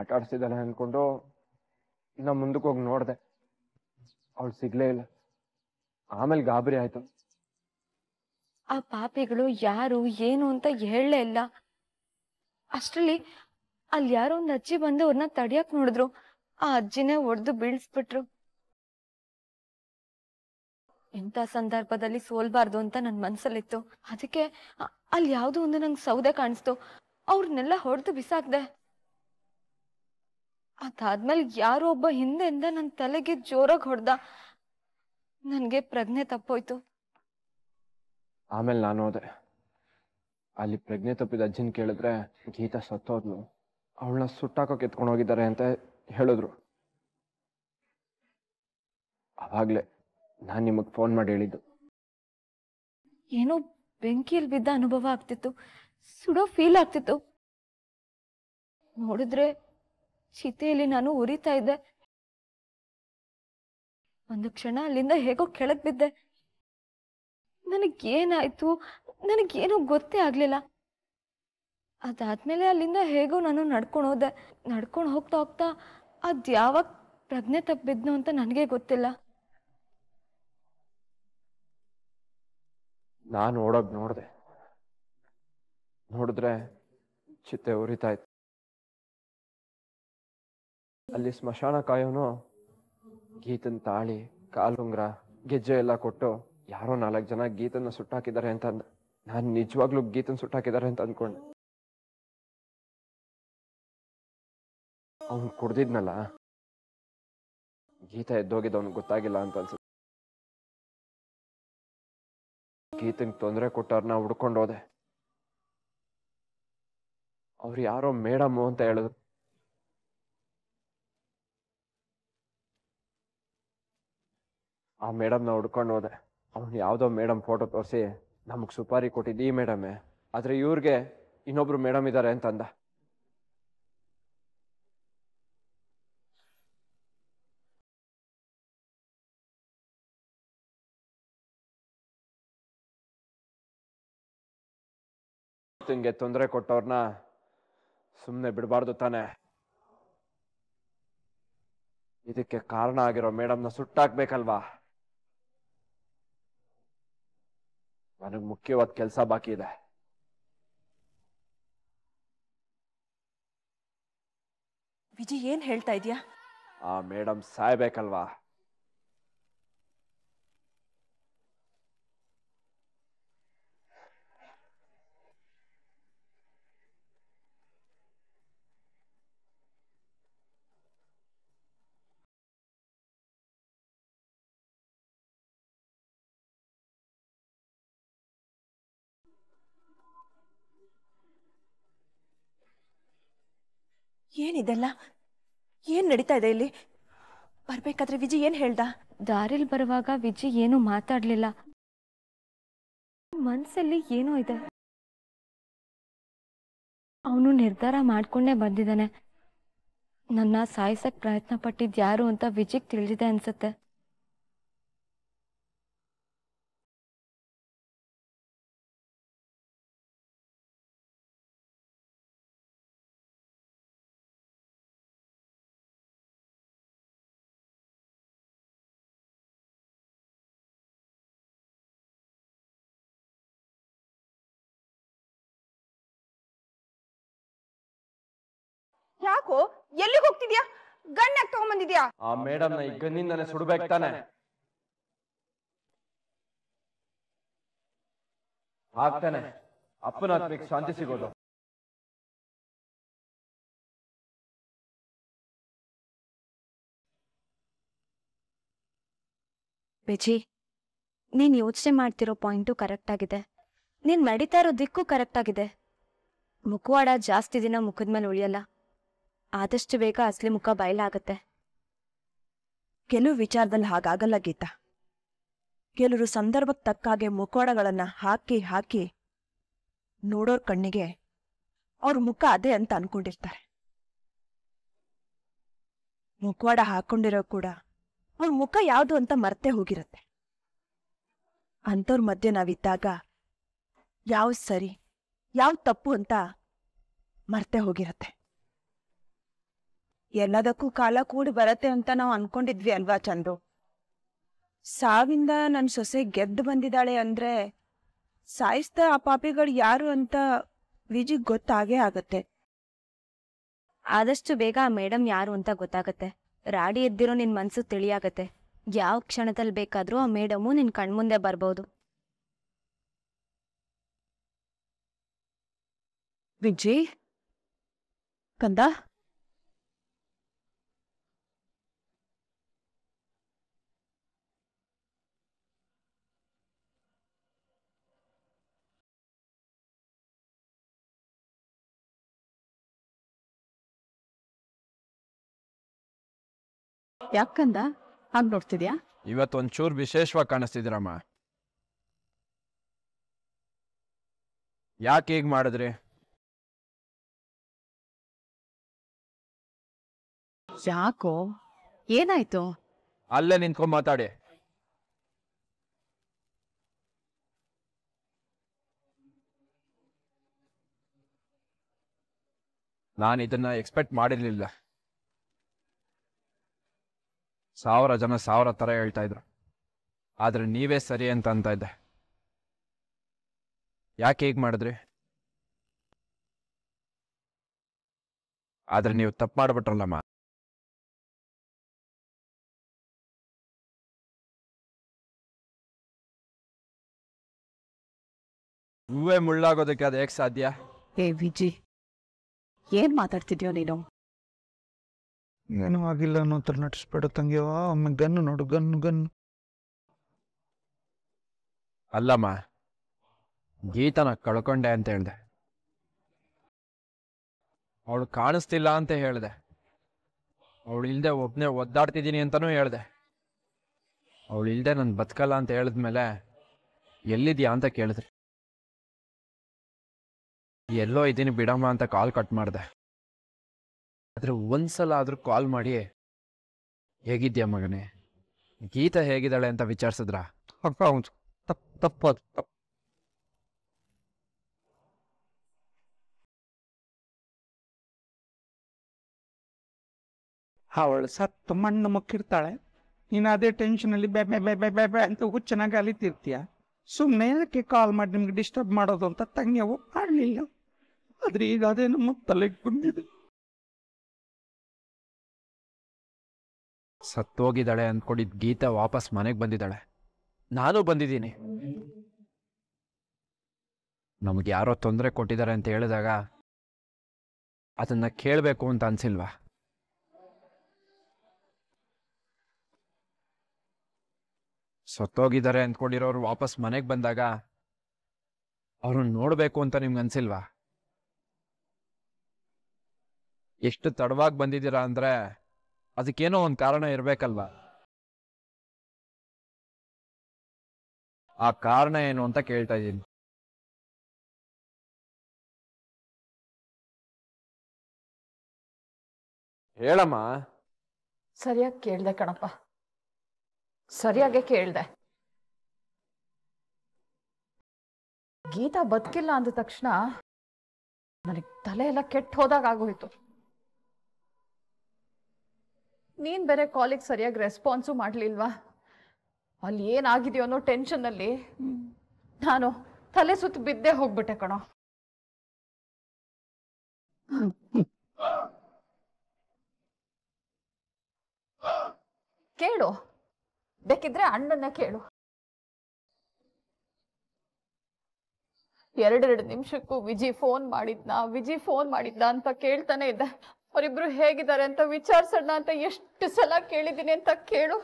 ಆಟ ಅನ್ಕೊಂಡು ನಾ ಮುಂದಕ್ಕೆ ಹೋಗಿ ನೋಡ್ದೆ ಅವಳು ಸಿಗ್ಲೇ ಇಲ್ಲ ಆಮೇಲೆ ಗಾಬರಿ ಆಯ್ತು ಆ ಪಾಪಿಗಳು ಯಾರು ಏನು ಅಂತ ಹೇಳಲೇ ಇಲ್ಲ ಅಷ್ಟರಲ್ಲಿ ಅಲ್ಲಿ ಯಾರೋ ಒಂದು ಅಜ್ಜಿ ಬಂದು ಅವ್ರನ್ನ ತಡಿಯಕ್ ನೋಡಿದ್ರು ಆ ಅಜ್ಜಿನೇ ಒಡೆದು ಬೀಳ್ಸ್ಬಿಟ್ರು ಎಂತ ಸಂದರ್ಭದಲ್ಲಿ ಸೋಲ್ಬಾರ್ದು ಅಂತ ನನ್ನ ಮನ್ಸಲ್ಲಿತ್ತು ಅದಕ್ಕೆ ಅಲ್ಲಿ ಯಾವ್ದು ಒಂದು ನಂಗೆ ಸೌದೆ ಕಾಣಿಸ್ತು ಅವ್ರನ್ನೆಲ್ಲ ಹೊಡೆದು ಬಿಸಾಕ್ದೆ ಅದಾದ್ಮೇಲೆ ಯಾರೋ ಒಬ್ಬ ಹಿಂದೆಯಿಂದ ನನ್ನ ತಲೆಗೆ ಜೋರಾಗಿ ಹೊಡೆದ ನನಗೆ ಪ್ರಜ್ಞೆ ತಪ್ಪೋಯ್ತು ಆಮೇಲೆ ನಾನು ಹೋದೆ ಅಲ್ಲಿ ಪ್ರಜ್ಞೆ ತಪ್ಪಿದ ಅಜ್ಜಿನ ಕೇಳಿದ್ರೆ ಗೀತಾ ಸತ್ತೋದ್ಲು ಅವಳನ್ನ ಸುಟ್ಟಾಕೋಕೆ ಎತ್ಕೊಂಡೋಗಿದ್ದಾರೆ ಅಂತ ಹೇಳಿದ್ರು ಅವಾಗ್ಲೇ ನಾನು ನಿಮಗೆ ಫೋನ್ ಮಾಡಿ ಹೇಳಿದ್ದು ಏನೋ ಬೆಂಕಿಯಲ್ಲಿ ಬಿದ್ದ ಅನುಭವ ಆಗ್ತಿತ್ತು ಸುಡೋ ಫೀಲ್ ಆಗ್ತಿತ್ತು ನೋಡಿದ್ರೆ ಚಿತೆಯಲ್ಲಿ ನಾನು ಉರಿತಾ ಇದ್ದೆ ಒಂದು ಕ್ಷಣ ಅಲ್ಲಿಂದ ಹೇಗೋ ಕೆಳಗ್ ಬಿದ್ದೆ ನನಗೇನಾಯ್ತು ನನಗೇನೋ ಗೊತ್ತೇ ಆಗ್ಲಿಲ್ಲ ಅದಾದ್ಮೇಲೆ ಅಲ್ಲಿಂದ ಹೇಗೋ ನಾನು ನಡ್ಕೊಂಡು ಹೋದೆ ನಡ್ಕೊಂಡು ಹೋಗ್ತಾ ಹೋಗ್ತಾ ಅದ್ ಯಾವಾಗ ಪ್ರಜ್ಞೆ ತಪ್ಪಿದ್ನು ಅಂತ ನನಗೆ ಗೊತ್ತಿಲ್ಲ ನಾನು ಓಡೋದು ನೋಡ್ದೆ ನೋಡಿದ್ರೆ ಚಿತ್ತೆ ಉರಿತಾ ಇತ್ತು ಅಲ್ಲಿ ಸ್ಮಶಾನ ಕಾಯೋನು ಗೀತನ್ ತಾಳಿ ಕಾಲುಂಗ್ರ ಗೆಜ್ಜೆ ಎಲ್ಲ ಕೊಟ್ಟು ಯಾರೋ ನಾಲ್ಕು ಜನ ಗೀತನ್ನ ಸುಟ್ಟಾಕಿದ್ದಾರೆ ಅಂತ ಅಂದ ನಾನು ನಿಜವಾಗ್ಲೂ ಗೀತನ್ ಸುಟ್ಟಾಕಿದ್ದಾರೆ ಅಂತ ಅಂದ್ಕೊಂಡೆ ಅವನು ಕುಡ್ದಿದ್ನಲ್ಲ ಗೀತ ಎದ್ದೋಗಿದ್ದ ಅವ್ನಿಗೆ ಗೊತ್ತಾಗಿಲ್ಲ ಅಂತ ಅನ್ಸುತ್ತೆ ಗೀತಂಗೆ ತೊಂದರೆ ಕೊಟ್ಟಾರ ನಾ ಹುಡ್ಕೊಂಡು ಹೋದೆ ಅವ್ರು ಯಾರೋ ಮೇಡಮ್ ಅಂತ ಹೇಳಿದ್ರು ಆ ಮೇಡಮ್ ನಾವು ಹುಡ್ಕೊಂಡು ಹೋದೆ ಅವನು ಯಾವುದೋ ಮೇಡಮ್ ಫೋಟೋ ತೋರಿಸಿ ನಮಗೆ ಸುಪಾರಿ ಕೊಟ್ಟಿದ್ದು ಈ ಮೇಡಮೇ ಆದರೆ ಇವ್ರಿಗೆ ಇನ್ನೊಬ್ರು ಮೇಡಮ್ ಇದ್ದಾರೆ ಅಂತಂದ ತೊಂದ್ರೆ ತೊಂದರೆ ಕೊಟ್ಟವ್ರನ್ನ ಸುಮ್ಮನೆ ಬಿಡಬಾರ್ದು ತಾನೆ ಇದಕ್ಕೆ ಕಾರಣ ಆಗಿರೋ ಮೇಡಮ್ನ ಸುಟ್ಟಾಕ್ಬೇಕಲ್ವಾ ನನಗೆ ಮುಖ್ಯವಾದ ಕೆಲಸ ಬಾಕಿ ಇದೆ ವಿಜಿ ಏನ್ ಹೇಳ್ತಾ ಇದೀಯಾ ಆ ಮೇಡಮ್ ಸಾಯ್ಬೇಕಲ್ವಾ ಏನಿದೆಲ್ಲ ಏನು ನಡೀತಾ ಇದೆ ಇಲ್ಲಿ ಬರ್ಬೇಕಾದ್ರೆ ವಿಜಿ ಏನು ಹೇಳ್ದ ದಾರಿಲ್ ಬರುವಾಗ ವಿಜಿ ಏನು ಮಾತಾಡ್ಲಿಲ್ಲ ಮನ್ಸಲ್ಲಿ ಏನೋ ಇದೆ ಅವನು ನಿರ್ಧಾರ ಮಾಡ್ಕೊಂಡೇ ಬಂದಿದ್ದಾನೆ ನನ್ನ ಸಾಯಿಸಕ್ ಪ್ರಯತ್ನ ಪಟ್ಟಿದ್ ಯಾರು ಅಂತ ವಿಜಿಗ್ ತಿಳಿದಿದೆ ಅನ್ಸುತ್ತೆ ಯಾಕೋ ಎಲ್ಲಿಗೆ ಹೋಗ್ತಿದ್ಯಾ ಗನ್ ಯಾಕೆ ತಗೊಂಡ್ಬಂದಿದ್ಯಾ ಆ ಮೇಡಮ್ ಈ ಗನ್ನಿಂದನೇ ಸುಡಬೇಕು ತಾನೆ ಹಾಕ್ತಾನೆ ಅಪ್ಪನ ಆತ್ಮಕ್ಕೆ ಶಾಂತಿ ಸಿಗೋದು ಬೆಜಿ ನೀನ್ ಯೋಚನೆ ಮಾಡ್ತಿರೋ ಪಾಯಿಂಟು ಕರೆಕ್ಟ್ ಆಗಿದೆ ನೀನ್ ನಡೀತಾ ಇರೋ ದಿಕ್ಕು ಕರೆಕ್ಟ್ ಆಗಿದೆ ಮುಖವಾಡ ಜಾಸ್ತಿ ದಿನ ಮುಖದ ಮೇಲೆ ಉಳಿಯಲ್ಲ ಆದಷ್ಟು ಬೇಗ ಅಸಲಿ ಮುಖ ಬಯಲಾಗತ್ತೆ ಕೆಲವು ವಿಚಾರದಲ್ಲಿ ಹಾಗಾಗಲ್ಲ ಗೀತಾ ಕೆಲವರು ಸಂದರ್ಭಕ್ಕೆ ತಕ್ಕಾಗೆ ಮುಖವಾಡಗಳನ್ನ ಹಾಕಿ ಹಾಕಿ ನೋಡೋರ್ ಕಣ್ಣಿಗೆ ಅವ್ರ ಮುಖ ಅದೇ ಅಂತ ಅನ್ಕೊಂಡಿರ್ತಾರೆ ಮುಖವಾಡ ಹಾಕೊಂಡಿರೋ ಕೂಡ ಅವ್ರ ಮುಖ ಯಾವುದು ಅಂತ ಮರ್ತೆ ಹೋಗಿರತ್ತೆ ಅಂಥವ್ರ ಮಧ್ಯೆ ನಾವಿದ್ದಾಗ ಯಾವ ಸರಿ ಯಾವ ತಪ್ಪು ಅಂತ ಮರ್ತೆ ಹೋಗಿರತ್ತೆ ಎಲ್ಲದಕ್ಕೂ ಕಾಲ ಕೂಡಿ ಬರತ್ತೆ ಅಂತ ನಾವು ಅನ್ಕೊಂಡಿದ್ವಿ ಅಲ್ವಾ ಚಂದ್ರು ಸಾವಿಂದ ನನ್ನ ಸೊಸೆ ಗೆದ್ದು ಬಂದಿದ್ದಾಳೆ ಅಂದ್ರೆ ಸಾಯಿಸ್ತಾ ಆ ಪಾಪಿಗಳು ಯಾರು ಅಂತ ವಿಜಿ ಗೊತ್ತಾಗೇ ಆಗತ್ತೆ ಆದಷ್ಟು ಬೇಗ ಆ ಮೇಡಮ್ ಯಾರು ಅಂತ ಗೊತ್ತಾಗತ್ತೆ ರಾಡಿ ಎದ್ದಿರೋ ನಿನ್ ಮನ್ಸು ತಿಳಿಯಾಗತ್ತೆ ಯಾವ ಕ್ಷಣದಲ್ಲಿ ಬೇಕಾದ್ರೂ ಆ ಮೇಡಮು ನಿನ್ ಕಣ್ಮುಂದೆ ಬರ್ಬೋದು ವಿಜಿ ಕಂದ ಯಾಕಂದ ಹಾಗ್ ನೋಡ್ತಿದ್ಯಾ ಒಂಚೂರು ವಿಶೇಷವಾಗಿ ಕಾಣಿಸ್ತಿದ್ರಮ್ಮ ಯಾಕೆ ಹೀಗೆ ಮಾಡಿದ್ರಿ ಯಾಕೋ ಏನಾಯ್ತು ಅಲ್ಲೇ ನಿಂತ್ಕೊಂಡ್ ಮಾತಾಡಿ ನಾನು ಇದನ್ನ ಎಕ್ಸ್ಪೆಕ್ಟ್ ಮಾಡಿರ್ಲಿಲ್ಲ ಸಾವಿರ ಜನ ಸಾವಿರ ಥರ ಹೇಳ್ತಾ ಇದ್ರು ಆದ್ರೆ ನೀವೇ ಸರಿ ಅಂತ ಅಂತ ಇದ್ದೆ ಯಾಕೆ ಹೀಗೆ ಮಾಡಿದ್ರಿ ಆದ್ರೆ ನೀವು ತಪ್ಪು ಮಾಡ್ಬಿಟ್ರಲ್ಲಮ್ಮ ಹೂವೇ ಮುಳ್ಳಾಗೋದಕ್ಕೆ ಅದು ಹೇಗೆ ಸಾಧ್ಯ ಏ ವಿಜಿ ಏನ್ ಮಾತಾಡ್ತಿದ್ಯೋ ನೀನು ಏನೂ ಆಗಿಲ್ಲ ಅನ್ನೋ ಥರ ನಟಿಸ್ಬೇಡ ತಂಗಿವಾ ಒಮ್ಮೆ ಗನ್ನು ನೋಡು ಗನ್ ಗನ್ ಅಲ್ಲಮ್ಮ ಗೀತನ ಕಳ್ಕೊಂಡೆ ಅಂತ ಹೇಳ್ದೆ ಅವಳು ಕಾಣಿಸ್ತಿಲ್ಲ ಅಂತ ಹೇಳ್ದೆ ಅವಳು ಇಲ್ದೆ ಒಬ್ಬನೇ ಒದ್ದಾಡ್ತಿದ್ದೀನಿ ಅಂತಾನು ಹೇಳ್ದೆ ಅವಳು ಇಲ್ದೆ ನಾನು ಬದುಕಲ್ಲ ಅಂತ ಹೇಳಿದ್ಮೇಲೆ ಎಲ್ಲಿದ್ಯಾ ಅಂತ ಕೇಳಿದ್ರಿ ಎಲ್ಲೋ ಇದ್ದೀನಿ ಬಿಡಮ್ಮ ಅಂತ ಕಾಲ್ ಕಟ್ ಮಾಡಿದೆ ಅದ್ರ ಒಂದ ಸಲ ಆದ್ರು ಕಾಲ್ ಮಾಡಿ ಹೇಗಿದ್ದೀಯ ಮಗನೇ গীತಾ ಹೇಗಿದಳೆ ಅಂತ ವಿಚಾರಿಸುದ್ರ ಅಕ ಅವನು ತಪ್ಪ ತಪ್ಪ ಅವರ್ ಸತ್ತು ಮಣ್ಣ ಮುಕ್ಕಿರ್ತಾಳೆ ನೀನ ಅದೇ ಟೆನ್ಷನ್ ಅಲ್ಲಿ ಬೈ ಬೈ ಬೈ ಬೈ ಅಂತ ಉಗು ಚೆನ್ನಾಗಿ ಗಲಿತಿರ್ತೀಯ ಸುಮ್ಮನೇ ಯಾಕೆ ಕಾಲ್ ಮಾಡಿ ನಿಮಗೆ ಡಿಸ್ಟರ್ಬ್ ಮಾಡೋದು ಅಂತ ತನ್ನೆಯೋ ಆಗ್ಲಿಲ್ಲ ಅದ್ರ ಈಗ ಅದೇ ಮುಕ್ಕಲೆ ಕುಂಡಿದ ಸತ್ತೋಗಿದ್ದಾಳೆ ಅಂದ್ಕೊಂಡಿದ್ದ ಗೀತಾ ವಾಪಸ್ ಮನೆಗೆ ಬಂದಿದ್ದಾಳೆ ನಾನು ಬಂದಿದ್ದೀನಿ ನಮ್ಗೆ ಯಾರೋ ತೊಂದರೆ ಕೊಟ್ಟಿದ್ದಾರೆ ಅಂತ ಹೇಳಿದಾಗ ಅದನ್ನ ಕೇಳಬೇಕು ಅಂತ ಅನ್ಸಿಲ್ವಾ ಸತ್ತೋಗಿದ್ದಾರೆ ಅಂದ್ಕೊಂಡಿರೋರು ವಾಪಸ್ ಮನೆಗೆ ಬಂದಾಗ ಅವ್ರನ್ನ ನೋಡಬೇಕು ಅಂತ ನಿಮ್ಗೆ ಅನ್ಸಿಲ್ವಾ ಎಷ್ಟು ತಡವಾಗಿ ಬಂದಿದ್ದೀರಾ ಅಂದ್ರೆ ಅದಕ್ಕೇನೋ ಒಂದು ಕಾರಣ ಇರಬೇಕಲ್ವಾ ಆ ಕಾರಣ ಏನು ಅಂತ ಕೇಳ್ತಾ ಇದ್ದೀನಿ ಹೇಳಮ್ಮ ಸರಿಯಾಗಿ ಕೇಳ್ದೆ ಕಣಪ್ಪ ಸರಿಯಾಗೆ ಕೇಳ್ದೆ ಗೀತಾ ಬದುಕಿಲ್ಲ ಅಂದ ತಕ್ಷಣ ನನಗೆ ತಲೆ ಎಲ್ಲ ಕೆಟ್ಟ ಹೋದಾಗ ಆಗೋಯ್ತು ನೀನ್ ಬೇರೆ ಕಾಲಿಗೆ ಸರಿಯಾಗಿ ರೆಸ್ಪಾನ್ಸು ಮಾಡ್ಲಿಲ್ವಾ ಅಲ್ಲಿ ಏನಾಗಿದೆಯೋ ಅನ್ನೋ ಟೆನ್ಷನ್ನಲ್ಲಿ ನಾನು ತಲೆ ಸುತ್ತ ಬಿದ್ದೇ ಹೋಗ್ಬಿಟ್ಟೆ ಕಣ ಕೇಳು ಬೇಕಿದ್ರೆ ಅಣ್ಣನ್ನ ಕೇಳು ಎರಡೆರಡು ನಿಮಿಷಕ್ಕೂ ವಿಜಿ ಫೋನ್ ಮಾಡಿದ್ನಾ ವಿಜಿ ಫೋನ್ ಮಾಡಿದ್ನಾ ಅಂತ ಕೇಳ್ತಾನೆ ಇದ್ದೆ ಅವರಿಬ್ರು ಹೇಗಿದ್ದಾರೆ ಅಂತ ವಿಚಾರಿಸೋಣ ಅಂತ ಎಷ್ಟು ಸಲ ಕೇಳಿದ್ದೀನಿ ಅಂತ ಕೇಳು